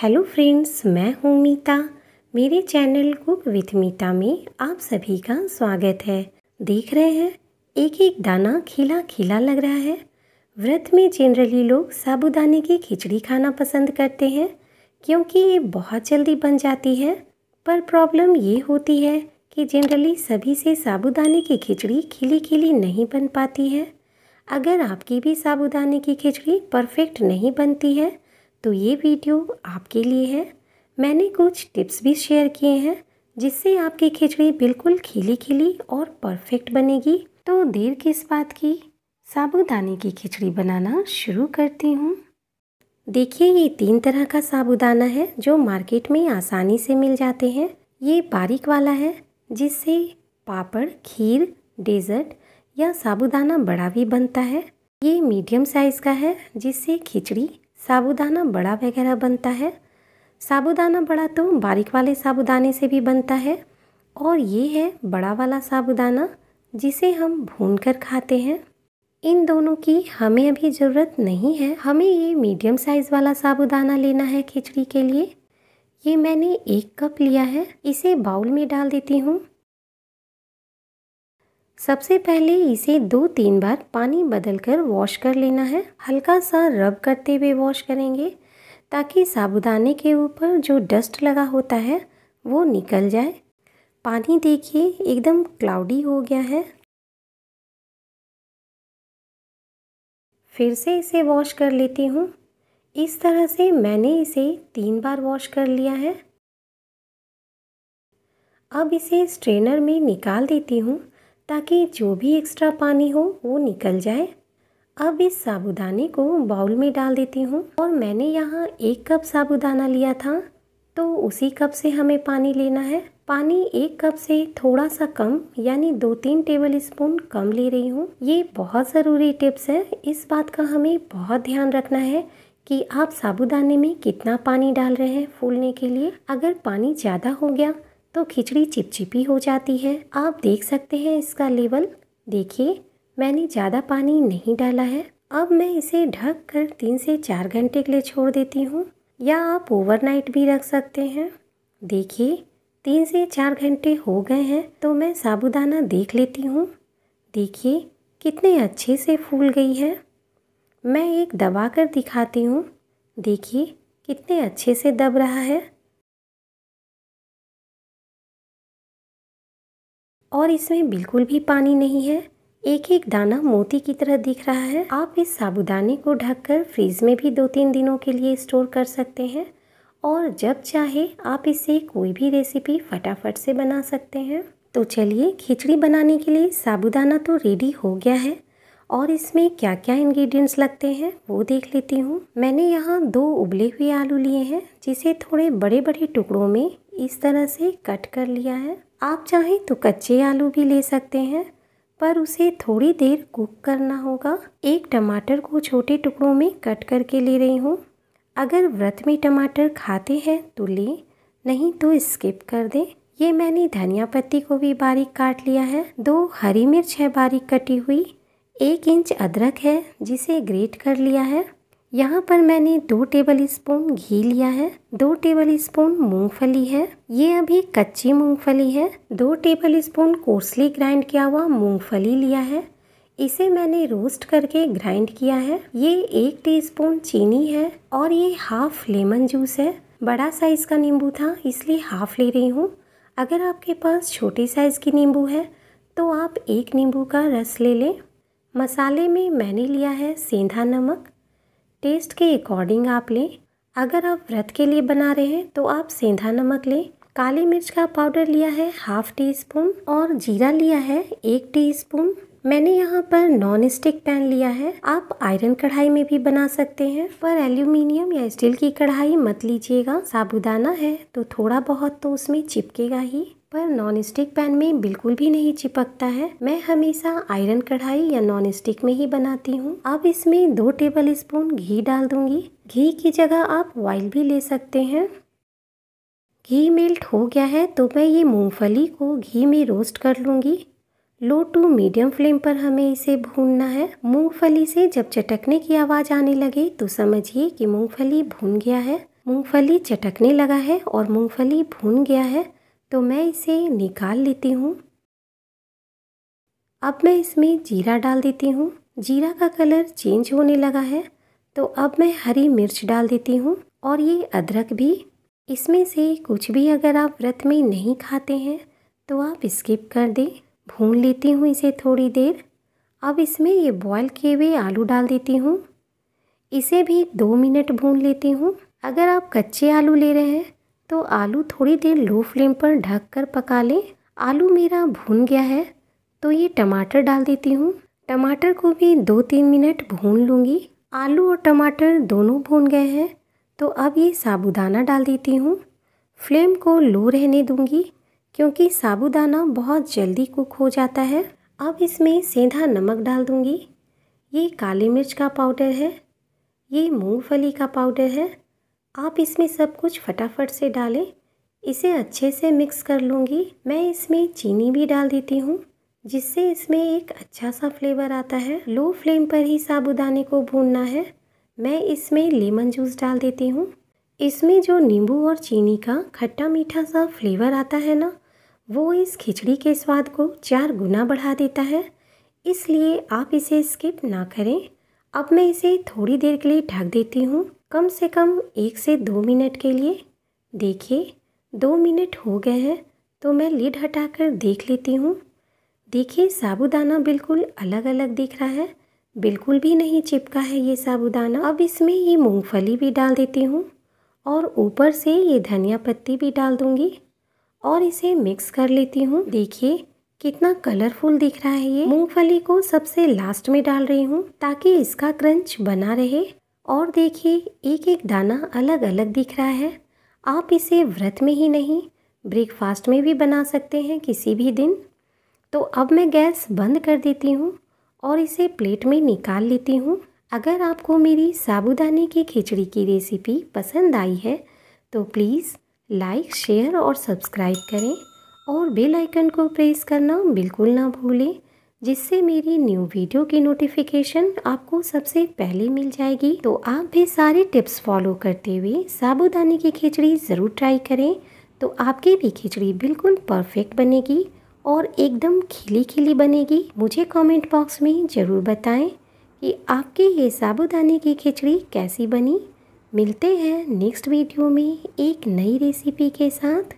hello friends मैं हूँ मीता मेरे चैनल कुक विथ मीता में आप सभी का स्वागत है देख रहे हैं एक एक दाना खिला खिला लग रहा है व्रत में जनरली लोग साबुदाने की खिचड़ी खाना पसंद करते हैं क्योंकि ये बहुत जल्दी बन जाती है पर प्रॉब्लम ये होती है कि जनरली सभी से साबुदाने की खिचड़ी खिली खिली नहीं बन पाती है अगर आपकी भी साबुदाने की खिचड़ी परफेक्ट नहीं बनती है तो ये वीडियो आपके लिए है मैंने कुछ टिप्स भी शेयर किए हैं जिससे आपकी खिचड़ी बिल्कुल खिली खिली और परफेक्ट बनेगी तो देर किस बात की साबुदाने की खिचड़ी बनाना शुरू करती हूँ देखिए ये तीन तरह का साबुदाना है जो मार्केट में आसानी से मिल जाते हैं ये बारीक वाला है जिससे पापड़ खीर डेजर्ट या साबुदाना बड़ा भी बनता है ये मीडियम साइज़ का है जिससे खिचड़ी साबूदाना बड़ा वगैरह बनता है साबूदाना बड़ा तो बारीक वाले साबूदाने से भी बनता है और ये है बड़ा वाला साबूदाना जिसे हम भून कर खाते हैं इन दोनों की हमें अभी ज़रूरत नहीं है हमें ये मीडियम साइज़ वाला साबूदाना लेना है खिचड़ी के लिए ये मैंने एक कप लिया है इसे बाउल में डाल देती हूँ सबसे पहले इसे दो तीन बार पानी बदलकर वॉश कर लेना है हल्का सा रब करते हुए वॉश करेंगे ताकि साबुदाने के ऊपर जो डस्ट लगा होता है वो निकल जाए पानी देखिए एकदम क्लाउडी हो गया है फिर से इसे वॉश कर लेती हूँ इस तरह से मैंने इसे तीन बार वॉश कर लिया है अब इसे स्ट्रेनर में निकाल देती हूँ ताकि जो भी एक्स्ट्रा पानी हो वो निकल जाए अब इस साबुदाने को बाउल में डाल देती हूँ और मैंने यहाँ एक कप साबुदाना लिया था तो उसी कप से हमें पानी लेना है पानी एक कप से थोड़ा सा कम यानी दो तीन टेबल स्पून कम ले रही हूँ ये बहुत ज़रूरी टिप्स है इस बात का हमें बहुत ध्यान रखना है कि आप साबुदाने में कितना पानी डाल रहे हैं फूलने के लिए अगर पानी ज़्यादा हो गया तो खिचड़ी चिपचिपी हो जाती है आप देख सकते हैं इसका लेवल देखिए मैंने ज़्यादा पानी नहीं डाला है अब मैं इसे ढक कर तीन से चार घंटे के लिए छोड़ देती हूँ या आप ओवरनाइट भी रख सकते हैं देखिए तीन से चार घंटे हो गए हैं तो मैं साबुदाना देख लेती हूँ देखिए कितने अच्छे से फूल गई है मैं एक दबा कर दिखाती हूँ देखिए कितने अच्छे से दब रहा है और इसमें बिल्कुल भी पानी नहीं है एक एक दाना मोती की तरह दिख रहा है आप इस साबुदाने को ढककर फ्रीज में भी दो तीन दिनों के लिए स्टोर कर सकते हैं और जब चाहे आप इसे कोई भी रेसिपी फटाफट से बना सकते हैं तो चलिए खिचड़ी बनाने के लिए साबुदाना तो रेडी हो गया है और इसमें क्या क्या इंग्रेडिएंट्स लगते हैं वो देख लेती हूँ मैंने यहाँ दो उबले हुए आलू लिए हैं जिसे थोड़े बड़े बड़े टुकड़ों में इस तरह से कट कर लिया है आप चाहें तो कच्चे आलू भी ले सकते हैं पर उसे थोड़ी देर कुक करना होगा एक टमाटर को छोटे टुकड़ों में कट करके ले रही हूँ अगर व्रत में टमाटर खाते हैं तो ले नहीं तो स्किप कर दें ये मैंने धनिया पत्ती को भी बारीक काट लिया है दो हरी मिर्च है बारीक कटी हुई एक इंच अदरक है जिसे ग्रेट कर लिया है यहाँ पर मैंने दो टेबल स्पून घी लिया है दो टेबल स्पून मूंगफली है ये अभी कच्ची मूंगफली है दो टेबल स्पून कोर्सली ग्राइंड किया हुआ मूंगफली लिया है इसे मैंने रोस्ट करके ग्राइंड किया है ये एक टीस्पून चीनी है और ये हाफ लेमन जूस है बड़ा साइज़ का नींबू था इसलिए हाफ ले रही हूँ अगर आपके पास छोटे साइज़ की नींबू है तो आप एक नींबू का रस ले लें मसाले में मैंने लिया है सेंधा नमक टेस्ट के अकॉर्डिंग आप लें अगर आप व्रत के लिए बना रहे हैं तो आप सेंधा नमक लें काली मिर्च का पाउडर लिया है हाफ टी स्पून और जीरा लिया है एक टी स्पून मैंने यहाँ पर नॉन स्टिक पैन लिया है आप आयरन कढ़ाई में भी बना सकते हैं पर एल्यूमिनियम या स्टील की कढ़ाई मत लीजिएगा साबुदाना है तो थोड़ा बहुत तो उसमें चिपकेगा ही पर नॉन स्टिक पैन में बिल्कुल भी नहीं चिपकता है मैं हमेशा आयरन कढ़ाई या नॉन स्टिक में ही बनाती हूँ अब इसमें दो टेबल स्पून घी डाल दूंगी घी की जगह आप ऑयल भी ले सकते हैं घी मेल्ट हो गया है तो मैं ये मूंगफली को घी में रोस्ट कर लूँगी लो टू मीडियम फ्लेम पर हमें इसे भूनना है मूंगफली से जब चटकने की आवाज़ आने लगे तो समझिए कि मूंगफली भून गया है मूंगफली चटकने लगा है और मूंगफली भून गया है तो मैं इसे निकाल लेती हूँ अब मैं इसमें जीरा डाल देती हूँ जीरा का कलर चेंज होने लगा है तो अब मैं हरी मिर्च डाल देती हूँ और ये अदरक भी इसमें से कुछ भी अगर आप व्रत में नहीं खाते हैं तो आप स्किप कर दें भून लेती हूँ इसे थोड़ी देर अब इसमें ये बॉयल किए हुए आलू डाल देती हूँ इसे भी दो मिनट भून लेती हूँ अगर आप कच्चे आलू ले रहे हैं तो आलू थोड़ी देर लो फ्लेम पर ढक कर पका लें आलू मेरा भून गया है तो ये टमाटर डाल देती हूँ टमाटर को भी दो तीन मिनट भून लूँगी आलू और टमाटर दोनों भून गए हैं तो अब ये साबुदाना डाल देती हूँ फ्लेम को लो रहने दूँगी क्योंकि साबुदाना बहुत जल्दी कुक हो जाता है अब इसमें सेंधा नमक डाल दूँगी ये काली मिर्च का पाउडर है ये मूंगफली का पाउडर है आप इसमें सब कुछ फटाफट से डालें इसे अच्छे से मिक्स कर लूँगी मैं इसमें चीनी भी डाल देती हूँ जिससे इसमें एक अच्छा सा फ्लेवर आता है लो फ्लेम पर ही साबुदाने को भूनना है मैं इसमें लेमन जूस डाल देती हूँ इसमें जो नींबू और चीनी का खट्टा मीठा सा फ्लेवर आता है ना वो इस खिचड़ी के स्वाद को चार गुना बढ़ा देता है इसलिए आप इसे स्किप ना करें अब मैं इसे थोड़ी देर के लिए ढक देती हूँ कम से कम एक से दो मिनट के लिए देखिए दो मिनट हो गए हैं तो मैं लिड हटाकर देख लेती हूँ देखिए साबुदाना बिल्कुल अलग अलग दिख रहा है बिल्कुल भी नहीं चिपका है ये साबुदाना अब इसमें ये मूंगफली भी डाल देती हूँ और ऊपर से ये धनिया पत्ती भी डाल दूँगी और इसे मिक्स कर लेती हूँ देखिए कितना कलरफुल दिख रहा है ये मूंगफली को सबसे लास्ट में डाल रही हूँ ताकि इसका क्रंच बना रहे और देखिए एक एक दाना अलग अलग दिख रहा है आप इसे व्रत में ही नहीं ब्रेकफास्ट में भी बना सकते हैं किसी भी दिन तो अब मैं गैस बंद कर देती हूँ और इसे प्लेट में निकाल लेती हूँ अगर आपको मेरी साबुदाने की खिचड़ी की रेसिपी पसंद आई है तो प्लीज़ लाइक शेयर और सब्सक्राइब करें और बेल आइकन को प्रेस करना बिल्कुल ना भूलें जिससे मेरी न्यू वीडियो की नोटिफिकेशन आपको सबसे पहले मिल जाएगी तो आप भी सारे टिप्स फॉलो करते हुए साबुदाने की खिचड़ी ज़रूर ट्राई करें तो आपकी भी खिचड़ी बिल्कुल परफेक्ट बनेगी और एकदम खिली खिली बनेगी मुझे कमेंट बॉक्स में ज़रूर बताएं कि आपके ये साबुदाने की खिचड़ी कैसी बनी मिलते हैं नेक्स्ट वीडियो में एक नई रेसिपी के साथ